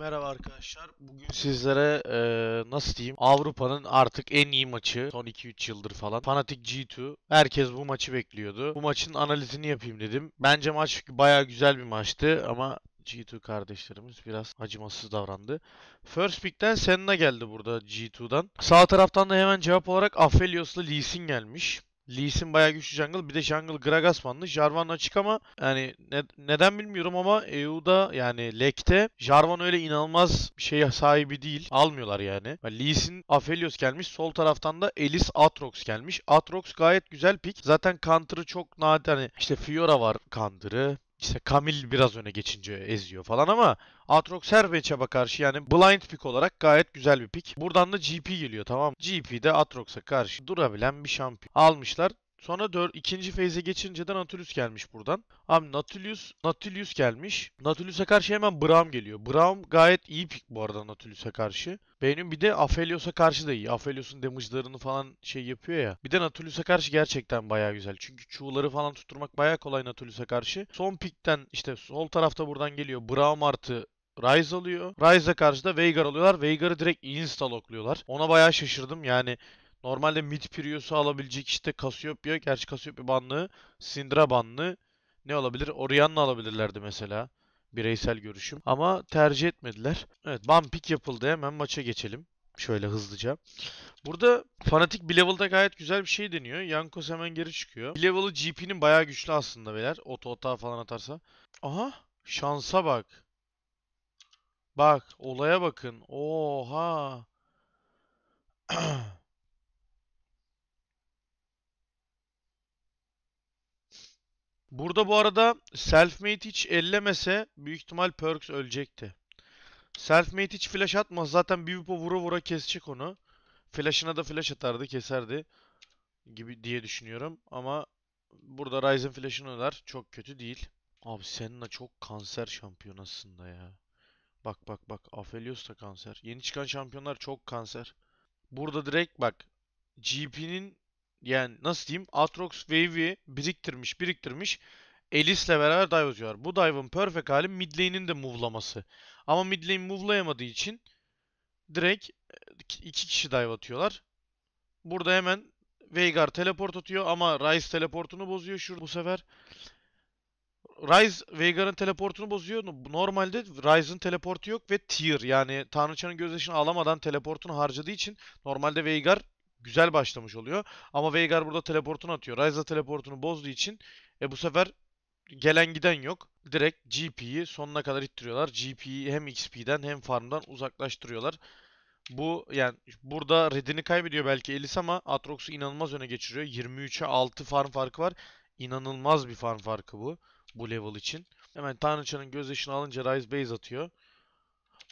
Merhaba arkadaşlar. Bugün sizlere e, nasıl diyeyim Avrupa'nın artık en iyi maçı son 2-3 yıldır falan. Fanatik G2. Herkes bu maçı bekliyordu. Bu maçın analizini yapayım dedim. Bence maç baya güzel bir maçtı ama G2 kardeşlerimiz biraz acımasız davrandı. First pick'ten Senna geldi burada G2'dan. Sağ taraftan da hemen cevap olarak Aphelios'la Lee Sin gelmiş. Lee Sin bayağı güçlü jungle. Bir de jungle Gragasman'lı. Jarvan açık ama yani ne, neden bilmiyorum ama EU'da yani Lek'te Jarvan öyle inanılmaz bir şeye sahibi değil. Almıyorlar yani. Lee Sin Aphelios gelmiş. Sol taraftan da Elis Atrox gelmiş. Atrox gayet güzel pick. Zaten counter'ı çok nadir. Hani işte Fiora var counter'ı işte Kamil biraz öne geçince eziyor falan ama Atrox her karşı yani blind pick olarak gayet güzel bir pick. Buradan da GP geliyor tamam. GP de Atrox'a karşı durabilen bir şampiyon almışlar. Sonra dör, ikinci feyze geçince de Natulius gelmiş buradan. Abi Natulius Natulius gelmiş. Natuliusa karşı hemen Braum geliyor. Braum gayet iyi pik bu arada Natuliusa karşı. Benim bir de Aphelios'a karşı da iyi. Aphelios'un damage'larını falan şey yapıyor ya. Bir de Natuliusa karşı gerçekten baya güzel. Çünkü çuğları falan tutturmak bayağı kolay Natuliusa karşı. Son pikten işte sol tarafta buradan geliyor. Braum artı Ryze alıyor. Ryze'a karşı da Veigar alıyorlar. Veigar'ı direkt install okluyorlar. Ona bayağı şaşırdım. Yani Normalde mid Prius'u alabilecek işte Cassiopeia. Gerçi Cassiopeia banlı. Syndra banlı. Ne olabilir? Orianna alabilirlerdi mesela. Bireysel görüşüm. Ama tercih etmediler. Evet ban pick yapıldı. Hemen maça geçelim. Şöyle hızlıca. Burada fanatik bir level'da gayet güzel bir şey deniyor. Yankos hemen geri çıkıyor. Bir level'ı GP'nin bayağı güçlü aslında beyler. Oto otağı falan atarsa. Aha şansa bak. Bak olaya bakın. Oha. Burada bu arada selfmade hiç ellemese büyük ihtimal Perks ölecekti. Selfmade hiç flash atmaz. Zaten Bivipo vura vura kesecek onu. Flash'ına da flash atardı, keserdi gibi diye düşünüyorum. Ama burada Ryzen flash'ını öler. Çok kötü değil. Abi Senna çok kanser şampiyon aslında ya. Bak bak bak. Aphelios da kanser. Yeni çıkan şampiyonlar çok kanser. Burada direkt bak. GP'nin yani nasıl diyeyim Atrox Wave'i biriktirmiş biriktirmiş Elis'le beraber dive atıyorlar. Bu dive'ın perfect hali mid lane'in de move'laması. Ama mid lane move'layamadığı için direkt e, iki kişi dive atıyorlar. Burada hemen Veigar teleport atıyor ama Ryze teleportunu bozuyor şurada bu sefer. Ryze Veigar'ın teleportunu bozuyor. Normalde Ryze'ın teleportu yok ve tier. yani Tanrıçanın gözleşini alamadan teleportunu harcadığı için normalde Veigar güzel başlamış oluyor. Ama Veigar burada teleportunu atıyor. Ryza teleportunu bozduğu için e, bu sefer gelen giden yok. Direkt GP'yi sonuna kadar ittiriyorlar. GP'yi hem XP'den hem farmdan uzaklaştırıyorlar. Bu yani burada redini kaybediyor belki Elise ama Atrox'u inanılmaz öne geçiriyor. 23'e 6 farm farkı var. İnanılmaz bir farm farkı bu. Bu level için. Hemen Tanrıçanın gözyaşını alınca Rise Base atıyor.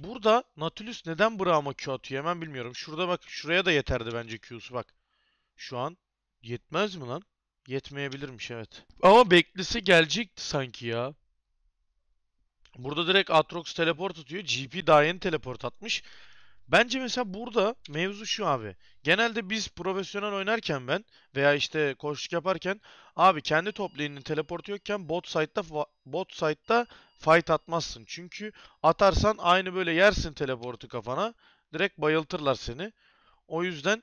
Burada Natulus neden Braum'a Q atıyor hemen bilmiyorum. Şurada bak şuraya da yeterdi bence Q'su bak. Şu an yetmez mi lan? Yetmeyebilirmiş evet. Ama beklisi gelecekti sanki ya. Burada direkt Atrox teleport atıyor. GP daha yeni teleport atmış. Bence mesela burada mevzu şu abi. Genelde biz profesyonel oynarken ben veya işte koşluk yaparken abi kendi top lane'in teleportu yokken bot side'da bot side'da fight atmazsın. Çünkü atarsan aynı böyle yersin teleportu kafana. Direkt bayıltırlar seni. O yüzden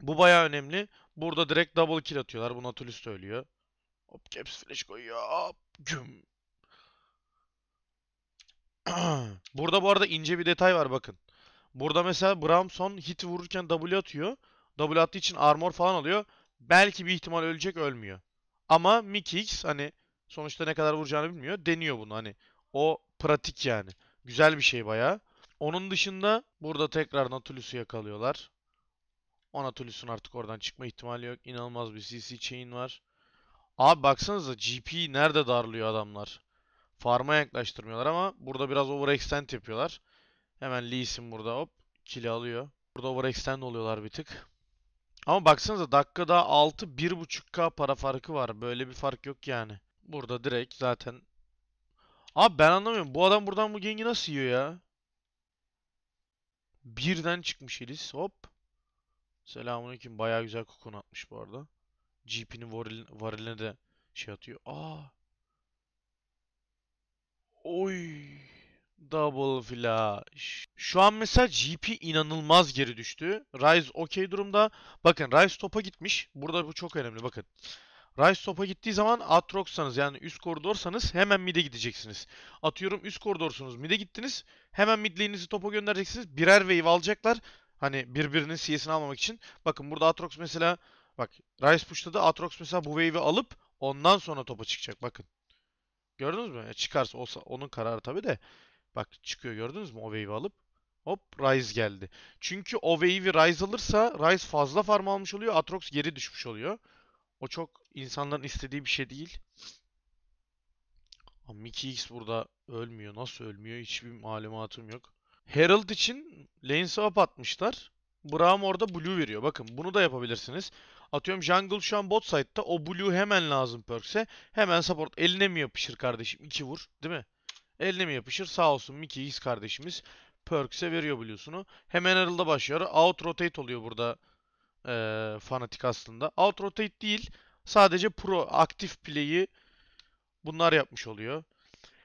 bu baya önemli. Burada direkt double kill atıyorlar. Bu Nautilus da ölüyor. Hop caps flash koyuyor. Hop güm. Burada bu arada ince bir detay var bakın. Burada mesela Bramson hit vururken W atıyor. W attığı için armor falan alıyor. Belki bir ihtimal ölecek ölmüyor. Ama Mikix hani sonuçta ne kadar vuracağını bilmiyor. Deniyor bunu hani. O pratik yani. Güzel bir şey bayağı. Onun dışında burada tekrar Natulus'u yakalıyorlar. O Natulus'un artık oradan çıkma ihtimali yok. İnanılmaz bir CC chain var. Abi baksanıza GP nerede darlıyor adamlar. Farm'a yaklaştırmıyorlar ama burada biraz overextend yapıyorlar. Hemen Lee Sin burada hop. Kili alıyor. Burada overextend oluyorlar bir tık. Ama baksanıza dakikada 6 1.5k para farkı var. Böyle bir fark yok yani. Burada direkt zaten. Abi ben anlamıyorum. Bu adam buradan bu gengi nasıl yiyor ya? Birden çıkmış Elis. Hop. Selamünaleyküm. Baya güzel kokun atmış bu arada. GP'nin variline de şey atıyor. Aa. Oy. Double flash. Şu an mesela GP inanılmaz geri düştü. Ryze okey durumda. Bakın Ryze topa gitmiş. Burada bu çok önemli bakın. Rice topa gittiği zaman Atrox'sanız yani üst koridorsanız hemen mid'e gideceksiniz. Atıyorum üst koridorsunuz mid'e gittiniz. Hemen mid'liğinizi topa göndereceksiniz. Birer wave alacaklar. Hani birbirinin CS'ini almamak için. Bakın burada Atrox mesela bak Rice pushladı. Atrox mesela bu wave'i alıp ondan sonra topa çıkacak bakın. Gördünüz mü? çıkarsa olsa onun kararı tabi de. Bak çıkıyor gördünüz mü o wave'i alıp. Hop Rise geldi. Çünkü o wave'i Rise alırsa Rise fazla farm almış oluyor. Atrox geri düşmüş oluyor. O çok insanların istediği bir şey değil. Mickey X burada ölmüyor. Nasıl ölmüyor? Hiçbir malumatım yok. Herald için lane swap atmışlar. Braum orada blue veriyor. Bakın bunu da yapabilirsiniz. Atıyorum jungle şu an bot side'da. O blue hemen lazım perks'e. Hemen support. Eline mi yapışır kardeşim? 2 vur. Değil mi? Eline mi yapışır? Sağ olsun Mickey his kardeşimiz Perks'e veriyor biliyorsunu. Hemen arılda başlıyor. Out rotate oluyor burada e, fanatik aslında. Out rotate değil. Sadece pro aktif play'i bunlar yapmış oluyor.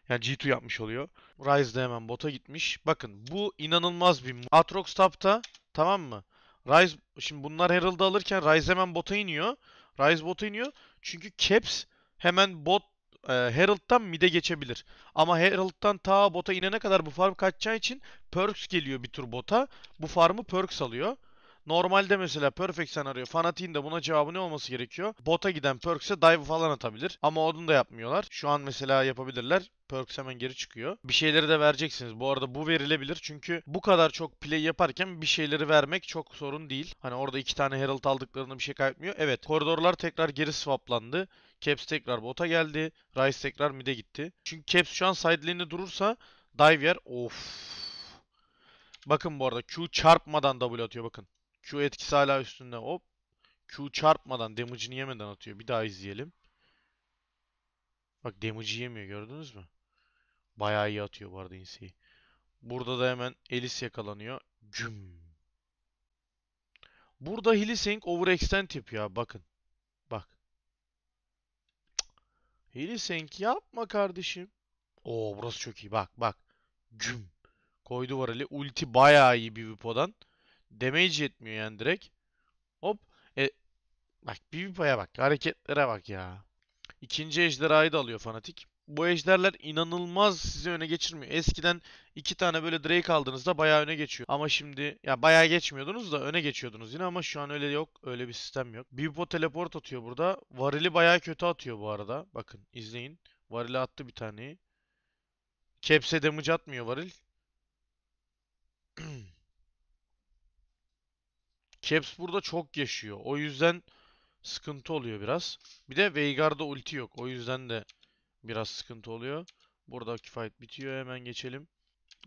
Yani G2 yapmış oluyor. Ryze de hemen bota gitmiş. Bakın bu inanılmaz bir... Atrox tapta tamam mı? Ryze şimdi bunlar Herald'ı alırken Ryze hemen bota iniyor. Ryze bota iniyor. Çünkü Caps hemen bot e, Herald'dan mid'e geçebilir. Ama Herald'dan ta bota inene kadar bu farm kaçacağı için Perks geliyor bir tur bota. Bu farmı Perks alıyor. Normalde mesela perfect senaryo fanatiğin de buna cevabı ne olması gerekiyor? Bota giden perks'e dive falan atabilir. Ama onu da yapmıyorlar. Şu an mesela yapabilirler. Perks hemen geri çıkıyor. Bir şeyleri de vereceksiniz. Bu arada bu verilebilir. Çünkü bu kadar çok play yaparken bir şeyleri vermek çok sorun değil. Hani orada iki tane Herald aldıklarında bir şey kaybetmiyor. Evet koridorlar tekrar geri swaplandı. Caps tekrar bota geldi. Rice tekrar mid'e gitti. Çünkü Caps şu an sideline'de durursa dive yer. Of. Bakın bu arada Q çarpmadan W atıyor bakın. Q etkisi hala üstünde. Hop. Q çarpmadan damage'ini yemeden atıyor. Bir daha izleyelim. Bak damage'i yemiyor gördünüz mü? Bayağı iyi atıyor bu arada inseyi. Burada da hemen Elis yakalanıyor. Güm. Burada Hillisink overextend yapıyor abi, bakın. Bak. Hillisink yapma kardeşim. Oo burası çok iyi bak bak. Güm. Koydu var Ali. Ulti bayağı iyi bir Vipo'dan. Damage yetmiyor yani direkt. Hop. E, bak Bibipa'ya bak. Hareketlere bak ya. İkinci ejderhayı da alıyor fanatik. Bu ejderler inanılmaz sizi öne geçirmiyor. Eskiden iki tane böyle Drake aldığınızda bayağı öne geçiyor. Ama şimdi ya bayağı geçmiyordunuz da öne geçiyordunuz yine ama şu an öyle yok. Öyle bir sistem yok. Bibipo teleport atıyor burada. Varili bayağı kötü atıyor bu arada. Bakın izleyin. Varili attı bir taneyi. Caps'e damage atmıyor varil. Caps burada çok yaşıyor. O yüzden sıkıntı oluyor biraz. Bir de Veigar'da ulti yok. O yüzden de biraz sıkıntı oluyor. Burada fight bitiyor. Hemen geçelim.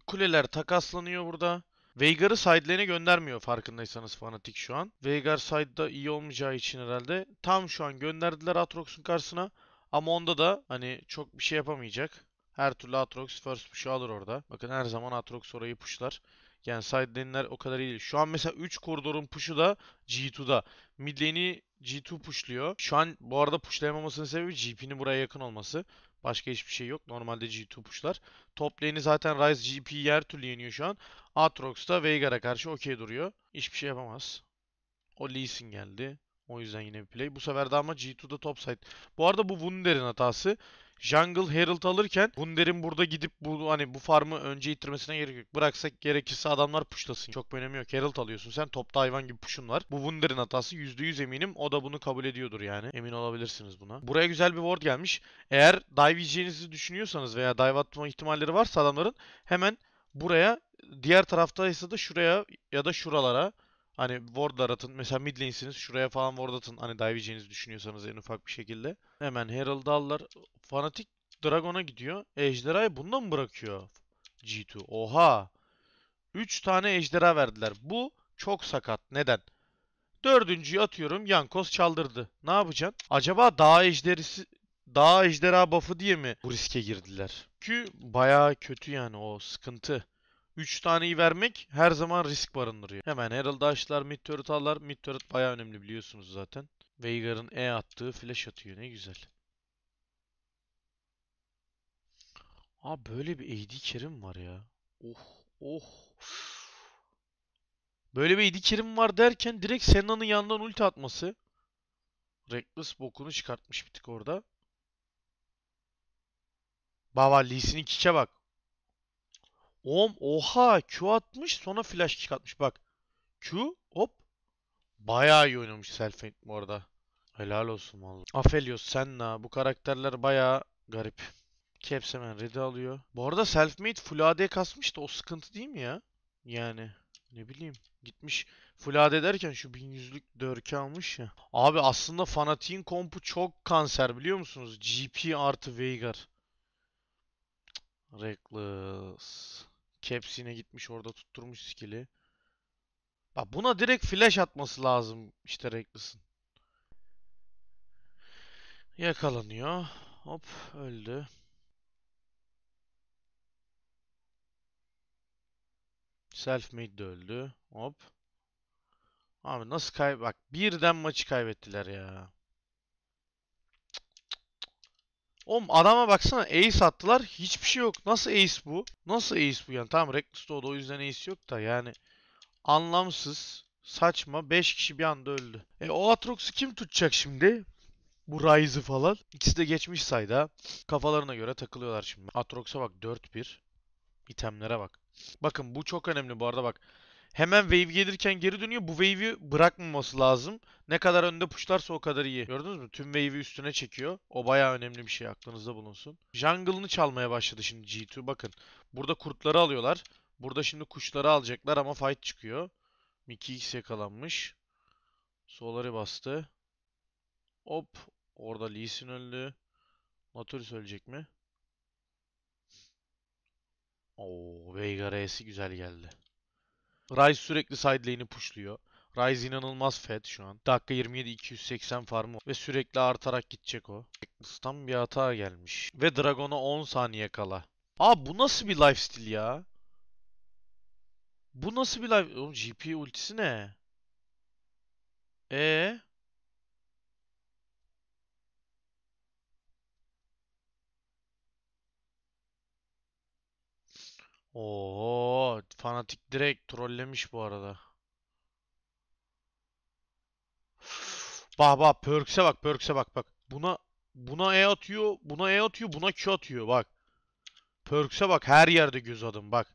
Kuleler takaslanıyor burada. Veigar'ı side'lerine göndermiyor farkındaysanız Fanatik şu an. Veigar side'da iyi olmayacağı için herhalde. Tam şu an gönderdiler Atrox'un karşısına. Ama onda da hani çok bir şey yapamayacak. Her türlü Atrox first push'u alır orada. Bakın her zaman Atrox orayı pushlar. Yani side lane'ler o kadar iyi değil. Şu an mesela 3 koridorun push'u da G2'da. Mid lane'i G2 pushluyor. Şu an bu arada pushlayamamasının sebebi GP'nin buraya yakın olması. Başka hiçbir şey yok. Normalde G2 pushlar. Top lane'i zaten Ryze GP'yi yer türlü yeniyor şu an. Aatrox da Veigar'a karşı okey duruyor. Hiçbir şey yapamaz. O Lee Sin geldi. O yüzden yine bir play. Bu sefer de ama G2'da top side. Bu arada bu Wunder'in hatası. Jungle Herald alırken Wunder'in burada gidip bu hani bu farmı önce itirmesine gerek yok. Bıraksak gerekirse adamlar puşlasın. Çok önemi yok. Herald alıyorsun sen topta hayvan gibi puşun var. Bu Wunder'in hatası %100 eminim. O da bunu kabul ediyordur yani. Emin olabilirsiniz buna. Buraya güzel bir ward gelmiş. Eğer dive yiyeceğinizi düşünüyorsanız veya dive atma ihtimalleri varsa adamların hemen buraya diğer taraftaysa da şuraya ya da şuralara Hani wardlar atın. Mesela mid lane'siniz. Şuraya falan ward atın. Hani dive'eceğinizi düşünüyorsanız en ufak bir şekilde. Hemen Herald allar. Fanatik Dragon'a gidiyor. Ejderha'yı bunda mı bırakıyor? G2. Oha. 3 tane ejderha verdiler. Bu çok sakat. Neden? Dördüncüyü atıyorum. Yankos çaldırdı. Ne yapacaksın? Acaba dağ ejderisi dağ ejderha buff'ı diye mi bu riske girdiler? Çünkü baya kötü yani o sıkıntı. 3 taneyi vermek her zaman risk barındırıyor. Hemen Herald Ash'lar, Mid Turret allar. Mid Turret baya önemli biliyorsunuz zaten. Veigar'ın E attığı flash atıyor. Ne güzel. Aa böyle bir AD kerim var ya. Oh oh. Böyle bir AD kerim var derken direkt Senna'nın yanından ulti atması. Reckless bokunu çıkartmış bir tık orada. Baba Lee'sinin kike bak. Om oha Q atmış sonra flash çıkartmış bak. Q hop. Bayağı iyi oynamış Selfie bu arada. Helal olsun vallahi. Afelios Senna bu karakterler bayağı garip. Caps hemen red'i alıyor. Bu arada Selfmade full AD kasmış da o sıkıntı değil mi ya? Yani ne bileyim gitmiş full AD derken şu 1100'lük dörke almış ya. Abi aslında fanatiğin kompu çok kanser biliyor musunuz? GP artı Veigar. Reckless. Caps'ine gitmiş orada tutturmuş skill'i. Bak buna direkt flash atması lazım işte Reckless'ın. Yakalanıyor. Hop öldü. Selfmade de öldü. Hop. Abi nasıl kay... Bak birden maçı kaybettiler ya. Oğlum adama baksana ace attılar. Hiçbir şey yok. Nasıl ace bu? Nasıl ace bu yani? Tamam Reckless doğdu o yüzden ace yok da yani. Anlamsız. Saçma. 5 kişi bir anda öldü. E o Atrox'u kim tutacak şimdi? Bu Ryze'ı falan. İkisi de geçmiş sayda. Kafalarına göre takılıyorlar şimdi. Atrox'a bak 4-1. İtemlere bak. Bakın bu çok önemli bu arada bak. Hemen wave gelirken geri dönüyor. Bu wave'i bırakmaması lazım. Ne kadar önde puşlarsa o kadar iyi. Gördünüz mü? Tüm wave'i üstüne çekiyor. O baya önemli bir şey. Aklınızda bulunsun. Jungle'ını çalmaya başladı şimdi G2. Bakın. Burada kurtları alıyorlar. Burada şimdi kuşları alacaklar ama fight çıkıyor. Mickey X yakalanmış. Soları bastı. Hop. Orada Lee Sin öldü. Naturis ölecek mi? Oo, Veigar E'si güzel geldi. Ryze sürekli side lane'i pushluyor. Ryze inanılmaz fed şu an. Dakika 27 280 farmı ve sürekli artarak gidecek o. Tam bir hata gelmiş. Ve Dragon'a 10 saniye kala. Aa bu nasıl bir lifestyle ya? Bu nasıl bir life... Oğlum GP ultisi ne? Eee? Oo, fanatik direkt trollemiş bu arada. Bah bah Perks'e bak Perks'e bak bak. Buna buna E atıyor, buna E atıyor, buna Q atıyor bak. Perks'e bak her yerde göz adım bak.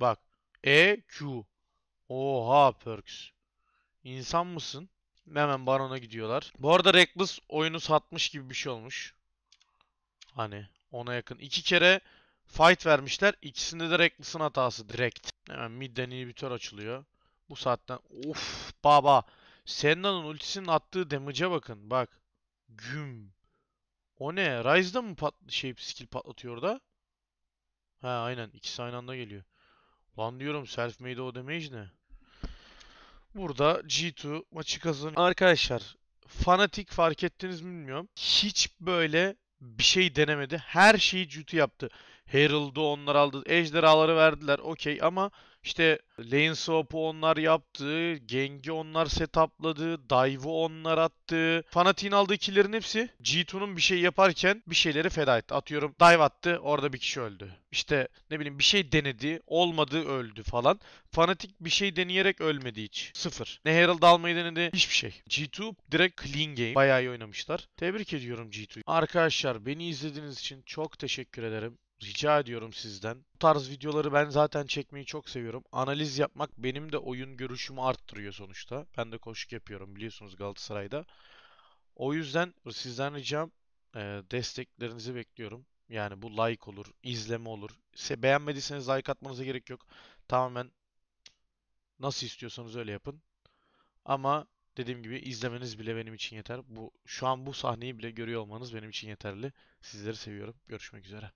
Bak. E Q. Oha Perks. İnsan mısın? Hemen Baron'a gidiyorlar. Bu arada Reckless oyunu satmış gibi bir şey olmuş. Hani ona yakın. iki kere Fight vermişler. İkisinde de Reckless'ın hatası direkt. Hemen midden inhibitor açılıyor. Bu saatten... Of baba. Senna'nın ultisinin attığı damage'e bakın. Bak. Güm. O ne? Ryze'da mı pat şey skill patlatıyor orada? Ha aynen. İkisi aynı anda geliyor. Lan diyorum self-made o damage ne? Burada G2 maçı kazanıyor. Arkadaşlar fanatik fark ettiniz mi bilmiyorum. Hiç böyle bir şey denemedi. Her şeyi G2 yaptı. Herald'ı onlar aldı. Ejderhaları verdiler okey ama işte Lane Swap'ı onlar yaptı. Geng'i onlar setupladı. Dive'ı onlar attı. Fanatik'in aldığı killerin hepsi G2'nun bir şey yaparken bir şeyleri feda etti. Atıyorum dive attı orada bir kişi öldü. İşte ne bileyim bir şey denedi olmadı öldü falan. Fanatik bir şey deneyerek ölmedi hiç. Sıfır. Ne Herald almayı denedi hiçbir şey. G2 direkt clean game. Bayağı iyi oynamışlar. Tebrik ediyorum G2'yu. Arkadaşlar beni izlediğiniz için çok teşekkür ederim rica ediyorum sizden. Bu tarz videoları ben zaten çekmeyi çok seviyorum. Analiz yapmak benim de oyun görüşümü arttırıyor sonuçta. Ben de koşuk yapıyorum biliyorsunuz Galatasaray'da. O yüzden sizden ricam e, desteklerinizi bekliyorum. Yani bu like olur, izleme olur. Se beğenmediyseniz like atmanıza gerek yok. Tamamen nasıl istiyorsanız öyle yapın. Ama dediğim gibi izlemeniz bile benim için yeter. Bu şu an bu sahneyi bile görüyor olmanız benim için yeterli. Sizleri seviyorum. Görüşmek üzere.